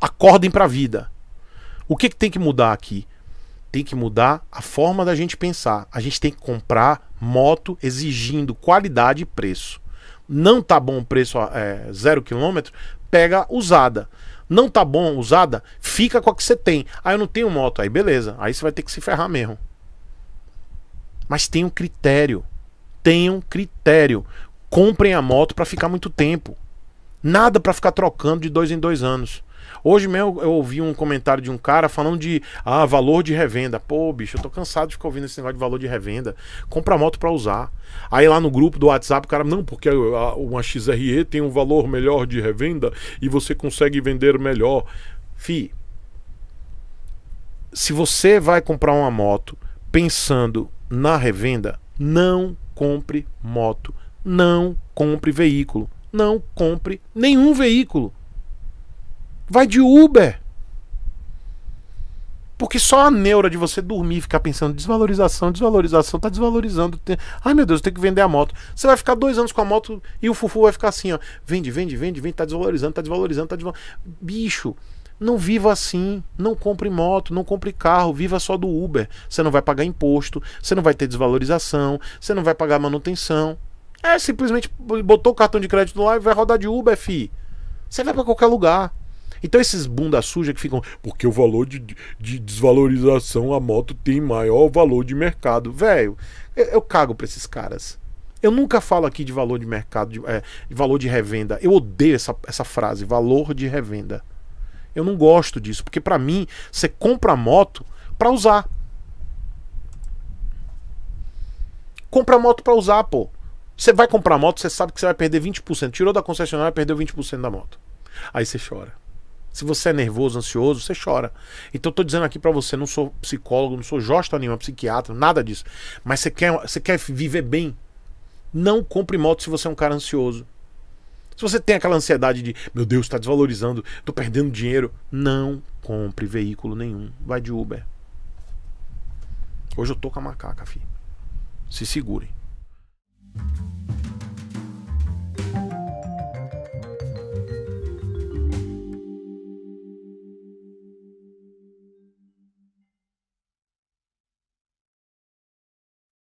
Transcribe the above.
acordem para a vida. O que, que tem que mudar aqui? Tem que mudar a forma da gente pensar. A gente tem que comprar moto exigindo qualidade e preço. Não tá bom o preço é, zero quilômetro, pega usada. Não tá bom usada, fica com a que você tem. Ah, eu não tenho moto. Aí beleza, aí você vai ter que se ferrar mesmo. Mas tem um critério. Tem um critério. Comprem a moto para ficar muito tempo. Nada para ficar trocando de dois em dois anos. Hoje mesmo eu ouvi um comentário de um cara falando de ah, valor de revenda. Pô, bicho, eu tô cansado de ficar ouvindo esse negócio de valor de revenda. Compra moto para usar. Aí lá no grupo do WhatsApp o cara, não, porque uma XRE tem um valor melhor de revenda e você consegue vender melhor. Fi, se você vai comprar uma moto pensando na revenda, não compre moto, não compre veículo, não compre nenhum veículo. Vai de Uber. Porque só a neura de você dormir e ficar pensando desvalorização, desvalorização, tá desvalorizando. Tem... Ai meu Deus, eu tenho que vender a moto. Você vai ficar dois anos com a moto e o Fufu vai ficar assim, ó. Vende, vende, vende, vende, tá desvalorizando, tá desvalorizando, tá desvalorizando. Bicho, não viva assim. Não compre moto, não compre carro, viva só do Uber. Você não vai pagar imposto, você não vai ter desvalorização, você não vai pagar manutenção. É simplesmente botou o cartão de crédito lá e vai rodar de Uber, fi. Você vai para qualquer lugar. Então esses bunda suja que ficam, porque o valor de, de desvalorização a moto tem maior valor de mercado. Velho, eu, eu, cago pra esses caras. Eu nunca falo aqui de valor de mercado, de, é, de valor de revenda. Eu odeio essa, essa frase, valor de revenda. Eu não gosto disso, porque para mim, você compra a moto para usar. Compra a moto para usar, pô. Você vai comprar a moto, você sabe que você vai perder 20%. Tirou da concessionária, perdeu 20% da moto. Aí você chora. Se você é nervoso, ansioso, você chora. Então eu tô dizendo aqui para você, não sou psicólogo, não sou josta nenhuma, psiquiatra, nada disso. Mas você quer, você quer viver bem? Não compre moto se você é um cara ansioso. Se você tem aquela ansiedade de, meu Deus, está desvalorizando, estou perdendo dinheiro, não compre veículo nenhum. Vai de Uber. Hoje eu tô com a macaca, filho. Se segurem.